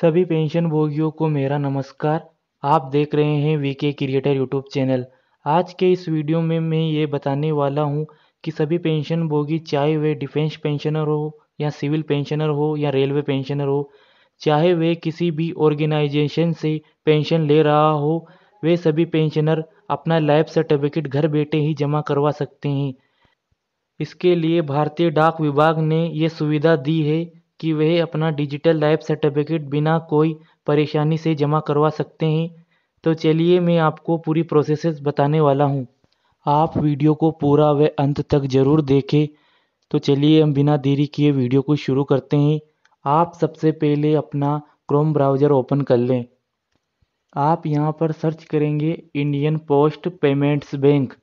सभी पेंशनभोगियों को मेरा नमस्कार आप देख रहे हैं वीके क्रिएटर यूट्यूब चैनल आज के इस वीडियो में मैं ये बताने वाला हूँ कि सभी पेंशनभोगी चाहे वे डिफेंस पेंशनर हो या सिविल पेंशनर हो या रेलवे पेंशनर हो चाहे वे किसी भी ऑर्गेनाइजेशन से पेंशन ले रहा हो वे सभी पेंशनर अपना लाइफ सर्टिफिकेट घर बैठे ही जमा करवा सकते हैं इसके लिए भारतीय डाक विभाग ने ये सुविधा दी है कि वे अपना डिजिटल लाइफ सर्टिफिकेट बिना कोई परेशानी से जमा करवा सकते हैं तो चलिए मैं आपको पूरी प्रोसेस बताने वाला हूँ आप वीडियो को पूरा व अंत तक ज़रूर देखें तो चलिए हम बिना देरी किए वीडियो को शुरू करते हैं आप सबसे पहले अपना क्रोम ब्राउज़र ओपन कर लें आप यहाँ पर सर्च करेंगे इंडियन पोस्ट पेमेंट्स बैंक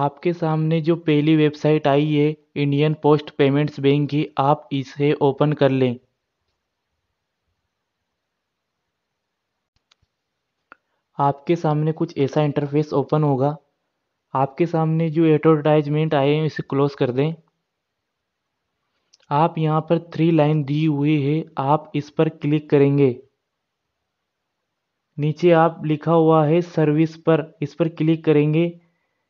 आपके सामने जो पहली वेबसाइट आई है इंडियन पोस्ट पेमेंट्स बैंक की आप इसे ओपन कर लें आपके सामने कुछ ऐसा इंटरफेस ओपन होगा आपके सामने जो एडवर्टाइजमेंट आए हैं इसे क्लोज कर दें आप यहाँ पर थ्री लाइन दी हुई है आप इस पर क्लिक करेंगे नीचे आप लिखा हुआ है सर्विस पर इस पर क्लिक करेंगे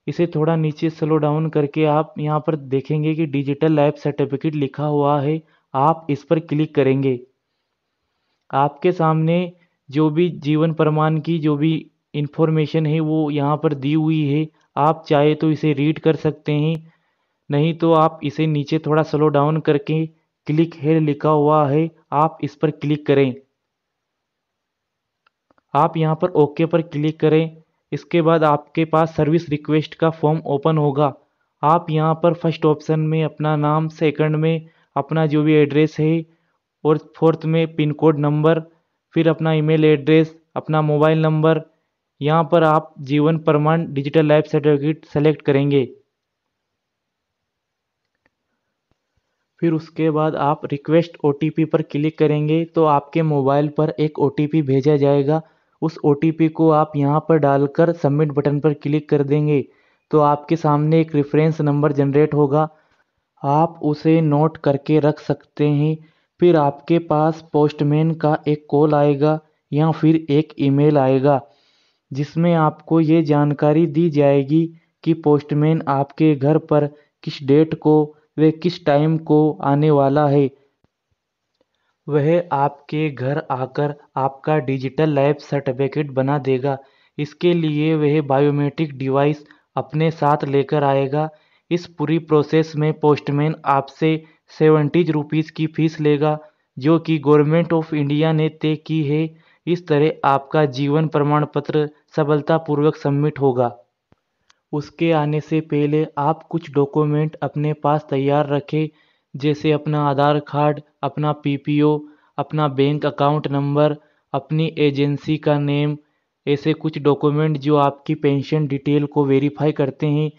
इसे थोड़ा नीचे स्लो डाउन करके आप यहाँ पर देखेंगे कि डिजिटल लाइफ सर्टिफिकेट लिखा हुआ है आप इस पर क्लिक करेंगे आपके सामने जो भी जीवन प्रमाण की जो भी इन्फॉर्मेशन है वो यहाँ पर दी हुई है आप चाहे तो इसे रीड कर सकते हैं नहीं तो आप इसे नीचे थोड़ा स्लो डाउन करके क्लिक हेयर लिखा हुआ है आप इस पर क्लिक करें आप यहाँ पर ओके पर क्लिक करें इसके बाद आपके पास सर्विस रिक्वेस्ट का फॉर्म ओपन होगा आप यहाँ पर फर्स्ट ऑप्शन में अपना नाम सेकंड में अपना जो भी एड्रेस है और फोर्थ में पिन कोड नंबर फिर अपना ईमेल एड्रेस अपना मोबाइल नंबर यहाँ पर आप जीवन प्रमाण डिजिटल लाइफ सर्टिफिकेट सेलेक्ट करेंगे फिर उसके बाद आप रिक्वेस्ट ओ पर क्लिक करेंगे तो आपके मोबाइल पर एक ओ भेजा जाएगा उस ओ टी पी को आप यहाँ पर डालकर सबमिट बटन पर क्लिक कर देंगे तो आपके सामने एक रेफरेंस नंबर जनरेट होगा आप उसे नोट करके रख सकते हैं फिर आपके पास पोस्टमैन का एक कॉल आएगा या फिर एक ईमेल आएगा जिसमें आपको ये जानकारी दी जाएगी कि पोस्टमैन आपके घर पर किस डेट को वे किस टाइम को आने वाला है वह आपके घर आकर आपका डिजिटल लाइफ सर्टिफिकेट बना देगा इसके लिए वह बायोमेट्रिक डिवाइस अपने साथ लेकर आएगा इस पूरी प्रोसेस में पोस्टमैन आपसे सेवेंटीज रुपीज़ की फ़ीस लेगा जो कि गवर्नमेंट ऑफ इंडिया ने तय की है इस तरह आपका जीवन प्रमाण पत्र सफलतापूर्वक सबमिट होगा उसके आने से पहले आप कुछ डॉक्यूमेंट अपने पास तैयार रखें जैसे अपना आधार कार्ड अपना पी पी ओ अपना बैंक अकाउंट नंबर अपनी एजेंसी का नेम ऐसे कुछ डॉक्यूमेंट जो आपकी पेंशन डिटेल को वेरीफाई करते हैं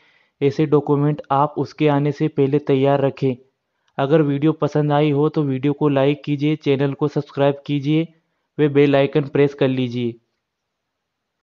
ऐसे डॉक्यूमेंट आप उसके आने से पहले तैयार रखें अगर वीडियो पसंद आई हो तो वीडियो को लाइक कीजिए चैनल को सब्सक्राइब कीजिए वे बेल आइकन प्रेस कर लीजिए